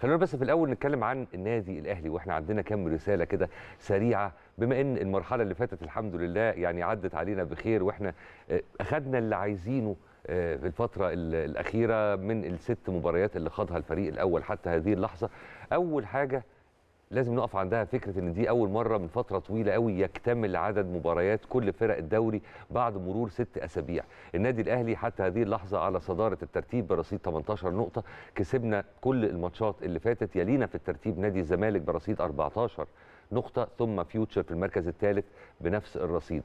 خلونا بس في الاول نتكلم عن النادي الاهلي واحنا عندنا كم رساله كده سريعه بما ان المرحله اللي فاتت الحمد لله يعني عدت علينا بخير واحنا آه، اخذنا اللي عايزينه آه، في الفتره الاخيره من الست مباريات اللي خاضها الفريق الاول حتى هذه اللحظه اول حاجه لازم نقف عندها فكره ان دي اول مره من فتره طويله قوي يكتمل عدد مباريات كل فرق الدوري بعد مرور ست اسابيع، النادي الاهلي حتى هذه اللحظه على صداره الترتيب برصيد 18 نقطه، كسبنا كل الماتشات اللي فاتت يلينا في الترتيب نادي الزمالك برصيد 14 نقطه ثم فيوتشر في المركز الثالث بنفس الرصيد.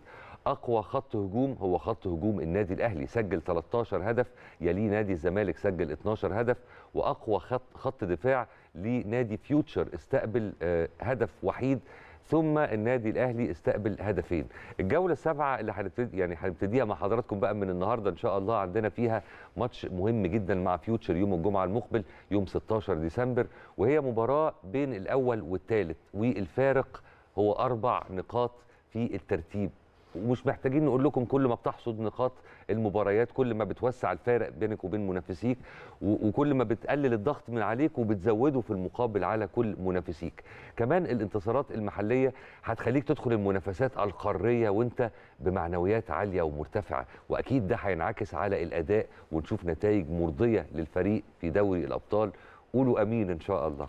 اقوى خط هجوم هو خط هجوم النادي الاهلي سجل 13 هدف يليه نادي الزمالك سجل 12 هدف واقوى خط خط دفاع لنادي فيوتشر استقبل آه، هدف وحيد ثم النادي الاهلي استقبل هدفين الجوله السابعه اللي هنبتدي يعني هنبتديها مع حضراتكم بقى من النهارده ان شاء الله عندنا فيها ماتش مهم جدا مع فيوتشر يوم الجمعه المقبل يوم 16 ديسمبر وهي مباراه بين الاول والثالث والفارق هو اربع نقاط في الترتيب ومش محتاجين نقول لكم كل ما بتحصد نقاط المباريات كل ما بتوسع الفارق بينك وبين منافسيك وكل ما بتقلل الضغط من عليك وبتزوده في المقابل على كل منافسيك كمان الانتصارات المحليه هتخليك تدخل المنافسات القاريه وانت بمعنويات عاليه ومرتفعه واكيد ده هينعكس على الاداء ونشوف نتائج مرضيه للفريق في دوري الابطال قولوا امين ان شاء الله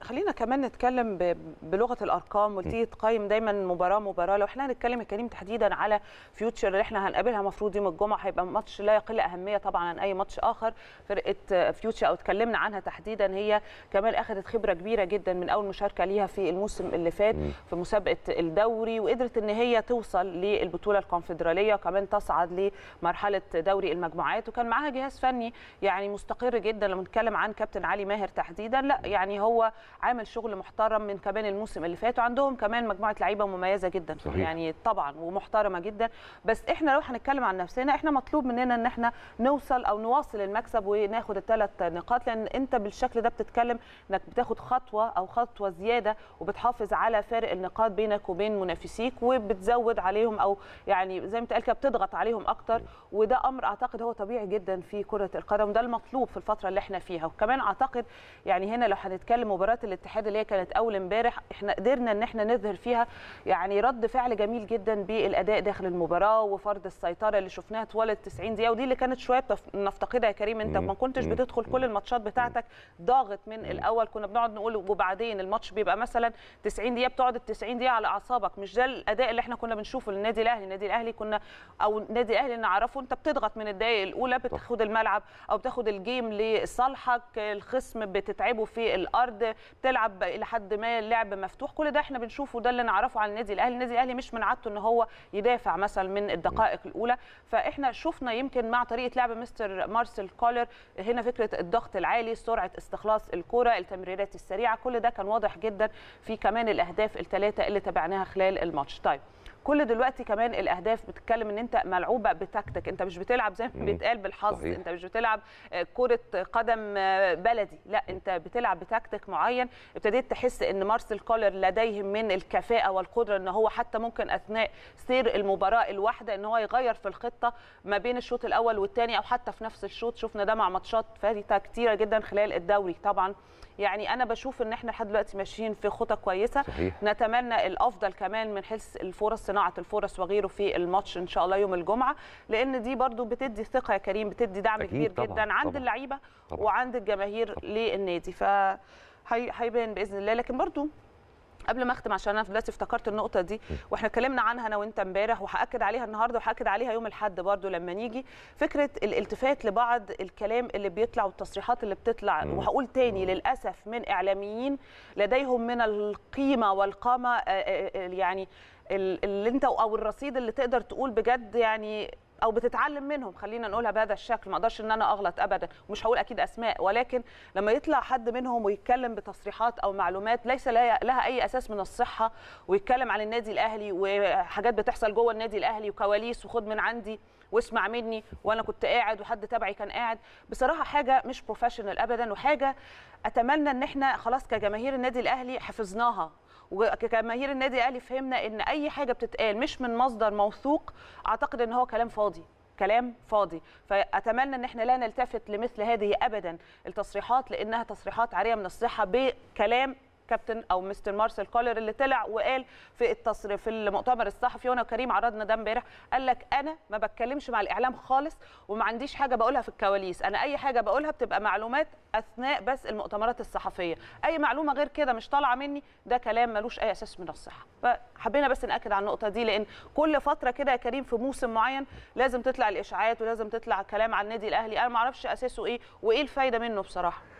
خلينا كمان نتكلم بلغه الارقام وتيجي تقيم دايما مباراه مباراه لو احنا هنتكلم يا كريم تحديدا على فيوتشر اللي احنا هنقابلها المفروض يوم الجمعه هيبقى ماتش لا يقل اهميه طبعا عن اي ماتش اخر فرقه فيوتشر او اتكلمنا عنها تحديدا هي كمان اخذت خبره كبيره جدا من اول مشاركه ليها في الموسم اللي فات في مسابقه الدوري وقدرت ان هي توصل للبطوله الكونفدراليه وكمان تصعد لمرحله دوري المجموعات وكان معاها جهاز فني يعني مستقر جدا لما نتكلم عن كابتن علي ماهر تحديدا لا يعني هو عامل شغل محترم من كمان الموسم اللي فات وعندهم كمان مجموعه لعيبه مميزه جدا صحيح. يعني طبعا ومحترمه جدا بس احنا لو هنتكلم عن نفسنا احنا مطلوب مننا ان احنا نوصل او نواصل المكسب وناخد الثلاث نقاط لان انت بالشكل ده بتتكلم انك بتاخد خطوه او خطوه زياده وبتحافظ على فارق النقاط بينك وبين منافسيك وبتزود عليهم او يعني زي ما قال بتضغط عليهم اكتر وده امر اعتقد هو طبيعي جدا في كره القدم ده المطلوب في الفتره اللي احنا فيها وكمان اعتقد يعني هنا لو هنتكلم مباراه مباراه الاتحاد اللي هي كانت اول امبارح احنا قدرنا ان احنا نظهر فيها يعني رد فعل جميل جدا بالاداء داخل المباراه وفرض السيطره اللي شفناها طوال ال 90 دقيقه ودي اللي كانت شويه نفتقدها يا كريم انت ما كنتش بتدخل كل الماتشات بتاعتك ضاغط من الاول كنا بنقعد نقول وبعدين الماتش بيبقى مثلا 90 دقيقه بتقعد ال 90 دقيقه على اعصابك مش ده الاداء اللي احنا كنا بنشوفه للنادي الاهلي النادي الاهلي كنا او النادي الاهلي اللي نعرفه انت بتضغط من الدقائق الاولى بتاخد الملعب او بتاخد الجيم لصالحك الخصم بتتعبه في الارض بتلعب الى حد ما لعب مفتوح كل ده احنا بنشوفه ده اللي نعرفه عن النادي الاهلي النادي الاهلي مش من عادته ان هو يدافع مثلا من الدقائق الاولى فاحنا شفنا يمكن مع طريقه لعب مستر مارسيل كولر هنا فكره الضغط العالي سرعه استخلاص الكره التمريرات السريعه كل ده كان واضح جدا في كمان الاهداف الثلاثه اللي تابعناها خلال الماتش طيب كل دلوقتي كمان الاهداف بتتكلم ان انت ملعوبه بتكتك انت مش بتلعب زي ما بيتقال بالحظ صحيح. انت مش بتلعب آه، كره قدم آه، بلدي لا انت بتلعب بتكتك معين ابتديت تحس ان مارسيل كولر لديه من الكفاءه والقدره ان هو حتى ممكن اثناء سير المباراه الواحده ان هو يغير في الخطه ما بين الشوط الاول والثاني او حتى في نفس الشوط شفنا ده مع ماتشات فاتته كتيره جدا خلال الدوري طبعا يعني انا بشوف ان احنا لحد دلوقتي ماشيين في خطى كويسه صحيح. نتمنى الافضل كمان من حيث الفرص صناعه الفرص وغيره في الماتش ان شاء الله يوم الجمعه لان دي برضو بتدي ثقه يا كريم بتدي دعم كبير طبعًا. جدا عند اللعيبه وعند الجماهير للنادي ف هيبان باذن الله لكن برضو قبل ما اختم عشان انا دلوقتي افتكرت النقطه دي واحنا اتكلمنا عنها انا وانت امبارح وهاكد عليها النهارده وهاكد عليها يوم الاحد برضو لما نيجي فكره الالتفات لبعض الكلام اللي بيطلع والتصريحات اللي بتطلع وهقول تاني للاسف من اعلاميين لديهم من القيمه والقامه آه، آه، آه، يعني اللي انت او الرصيد اللي تقدر تقول بجد يعني او بتتعلم منهم خلينا نقولها بهذا الشكل ما اقدرش ان انا اغلط ابدا ومش هقول اكيد اسماء ولكن لما يطلع حد منهم ويتكلم بتصريحات او معلومات ليس لها اي اساس من الصحه ويتكلم عن النادي الاهلي وحاجات بتحصل جوه النادي الاهلي وكواليس وخد من عندي واسمع مني وانا كنت قاعد وحد تبعي كان قاعد بصراحه حاجه مش بروفيشنال ابدا وحاجه اتمنى ان احنا خلاص كجماهير النادي الاهلي حفظناها وكجماهير النادي الاهلي فهمنا ان اي حاجه بتتقال مش من مصدر موثوق اعتقد ان هو كلام فاضي كلام فاضي فاتمنى ان احنا لا نلتفت لمثل هذه ابدا التصريحات لانها تصريحات عاريه من الصحه بكلام كابتن او مستر مارسيل كولر اللي طلع وقال في التصريح في المؤتمر الصحفي وانا وكريم عرضنا ده امبارح قال لك انا ما بتكلمش مع الاعلام خالص وما عنديش حاجه بقولها في الكواليس انا اي حاجه بقولها بتبقى معلومات اثناء بس المؤتمرات الصحفيه اي معلومه غير كده مش طالعه مني ده كلام ملوش اي اساس من الصحه فحبينا بس ناكد على النقطه دي لان كل فتره كده يا كريم في موسم معين لازم تطلع الاشاعات ولازم تطلع كلام عن النادي الاهلي انا ما اعرفش اساسه ايه وايه الفايده منه بصراحه